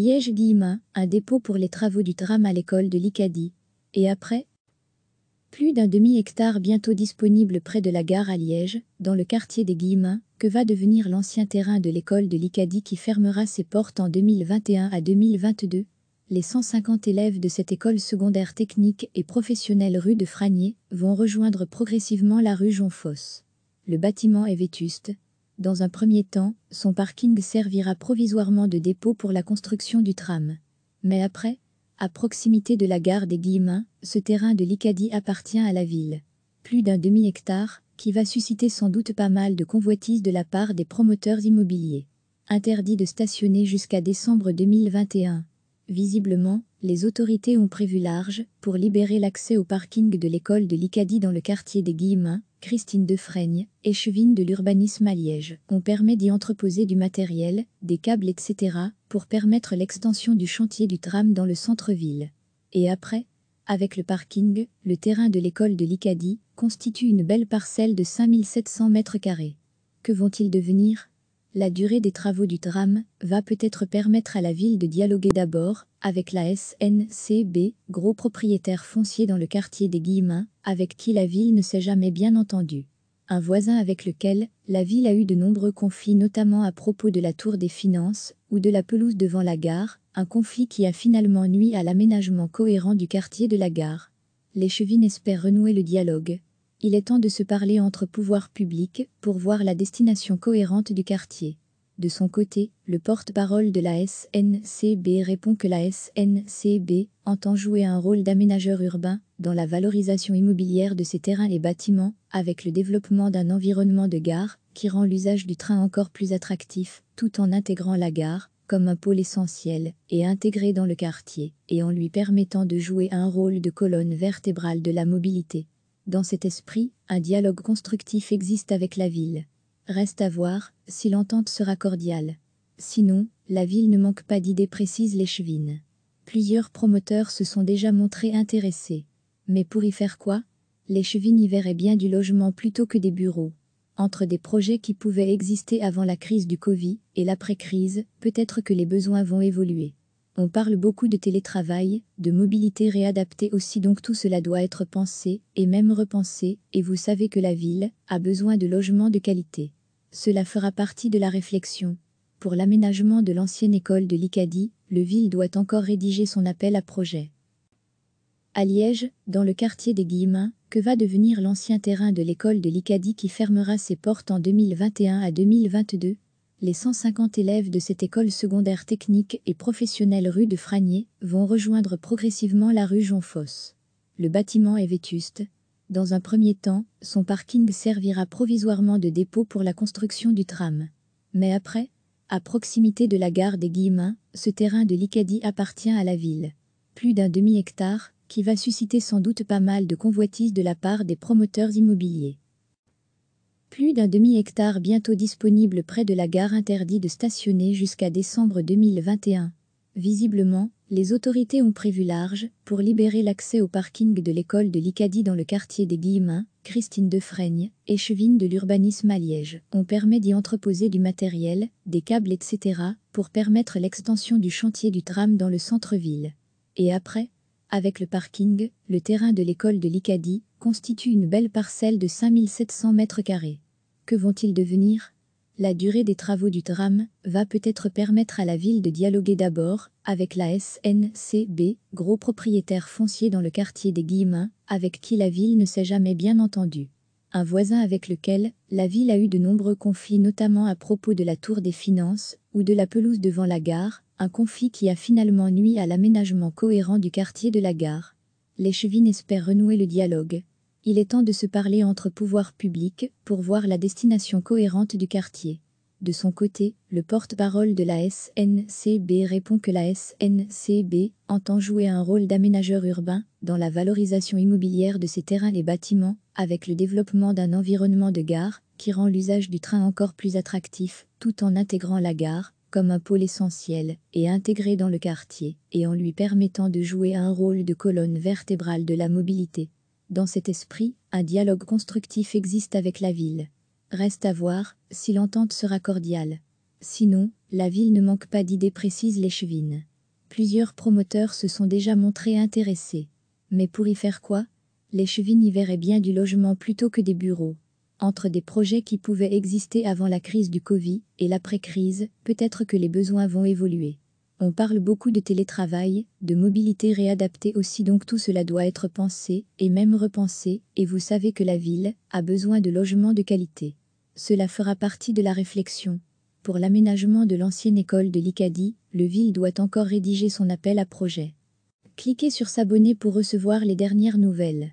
Liège Guillemin, un dépôt pour les travaux du tram à l'école de l'Icadie. Et après Plus d'un demi-hectare bientôt disponible près de la gare à Liège, dans le quartier des Guillemins, que va devenir l'ancien terrain de l'école de l'Icadie qui fermera ses portes en 2021 à 2022. Les 150 élèves de cette école secondaire technique et professionnelle rue de Franier vont rejoindre progressivement la rue Jonfosse. Le bâtiment est vétuste, dans un premier temps, son parking servira provisoirement de dépôt pour la construction du tram. Mais après, à proximité de la gare des Guillemins, ce terrain de l'Icadie appartient à la ville. Plus d'un demi-hectare, qui va susciter sans doute pas mal de convoitises de la part des promoteurs immobiliers. Interdit de stationner jusqu'à décembre 2021. Visiblement, les autorités ont prévu large pour libérer l'accès au parking de l'école de l'Icadie dans le quartier des Guillemins, Christine Defraigne, échevine de l'urbanisme à Liège. On permet d'y entreposer du matériel, des câbles, etc., pour permettre l'extension du chantier du tram dans le centre-ville. Et après, avec le parking, le terrain de l'école de l'Icadie constitue une belle parcelle de 5700 mètres carrés. Que vont-ils devenir la durée des travaux du tram va peut-être permettre à la ville de dialoguer d'abord avec la SNCB, gros propriétaire foncier dans le quartier des Guillemins, avec qui la ville ne s'est jamais bien entendue. Un voisin avec lequel la ville a eu de nombreux conflits notamment à propos de la tour des finances ou de la pelouse devant la gare, un conflit qui a finalement nuit à l'aménagement cohérent du quartier de la gare. Les Chevines espèrent renouer le dialogue il est temps de se parler entre pouvoirs publics pour voir la destination cohérente du quartier. De son côté, le porte-parole de la SNCB répond que la SNCB entend jouer un rôle d'aménageur urbain dans la valorisation immobilière de ses terrains et bâtiments, avec le développement d'un environnement de gare qui rend l'usage du train encore plus attractif, tout en intégrant la gare comme un pôle essentiel et intégré dans le quartier, et en lui permettant de jouer un rôle de colonne vertébrale de la mobilité. Dans cet esprit, un dialogue constructif existe avec la ville. Reste à voir si l'entente sera cordiale. Sinon, la ville ne manque pas d'idées précises l'échevine. Plusieurs promoteurs se sont déjà montrés intéressés. Mais pour y faire quoi L'échevine y verrait bien du logement plutôt que des bureaux. Entre des projets qui pouvaient exister avant la crise du Covid et l'après-crise, peut-être que les besoins vont évoluer. On parle beaucoup de télétravail, de mobilité réadaptée aussi donc tout cela doit être pensé, et même repensé, et vous savez que la ville a besoin de logements de qualité. Cela fera partie de la réflexion. Pour l'aménagement de l'ancienne école de l'Icadie, le ville doit encore rédiger son appel à projet. À Liège, dans le quartier des Guillemins, que va devenir l'ancien terrain de l'école de l'Icadie qui fermera ses portes en 2021 à 2022 les 150 élèves de cette école secondaire technique et professionnelle rue de Franier vont rejoindre progressivement la rue Jonfosse. Le bâtiment est vétuste. Dans un premier temps, son parking servira provisoirement de dépôt pour la construction du tram. Mais après, à proximité de la gare des Guillemins, ce terrain de l'Icadie appartient à la ville. Plus d'un demi-hectare, qui va susciter sans doute pas mal de convoitises de la part des promoteurs immobiliers plus d'un demi-hectare bientôt disponible près de la gare interdit de stationner jusqu'à décembre 2021. Visiblement, les autorités ont prévu large pour libérer l'accès au parking de l'école de l'Icadie dans le quartier des Guillemins, Christine de Defraigne, échevine de l'urbanisme à Liège. On permet d'y entreposer du matériel, des câbles, etc., pour permettre l'extension du chantier du tram dans le centre-ville. Et après, avec le parking, le terrain de l'école de l'Icadie constitue une belle parcelle de 5700 mètres carrés. Que vont-ils devenir La durée des travaux du tram va peut-être permettre à la ville de dialoguer d'abord avec la SNCB, gros propriétaire foncier dans le quartier des Guillemins, avec qui la ville ne s'est jamais bien entendue. Un voisin avec lequel la ville a eu de nombreux conflits notamment à propos de la tour des finances ou de la pelouse devant la gare, un conflit qui a finalement nuit à l'aménagement cohérent du quartier de la gare. Les Chevines espèrent renouer le dialogue il est temps de se parler entre pouvoirs publics pour voir la destination cohérente du quartier. De son côté, le porte-parole de la SNCB répond que la SNCB entend jouer un rôle d'aménageur urbain dans la valorisation immobilière de ses terrains et bâtiments, avec le développement d'un environnement de gare qui rend l'usage du train encore plus attractif, tout en intégrant la gare comme un pôle essentiel et intégré dans le quartier, et en lui permettant de jouer un rôle de colonne vertébrale de la mobilité. Dans cet esprit, un dialogue constructif existe avec la ville. Reste à voir si l'entente sera cordiale. Sinon, la ville ne manque pas d'idées précises l'échevine. Plusieurs promoteurs se sont déjà montrés intéressés. Mais pour y faire quoi L'échevine y verrait bien du logement plutôt que des bureaux. Entre des projets qui pouvaient exister avant la crise du Covid et l'après-crise, peut-être que les besoins vont évoluer. On parle beaucoup de télétravail, de mobilité réadaptée aussi donc tout cela doit être pensé, et même repensé, et vous savez que la ville a besoin de logements de qualité. Cela fera partie de la réflexion. Pour l'aménagement de l'ancienne école de l'Icadie, le Ville doit encore rédiger son appel à projet. Cliquez sur s'abonner pour recevoir les dernières nouvelles.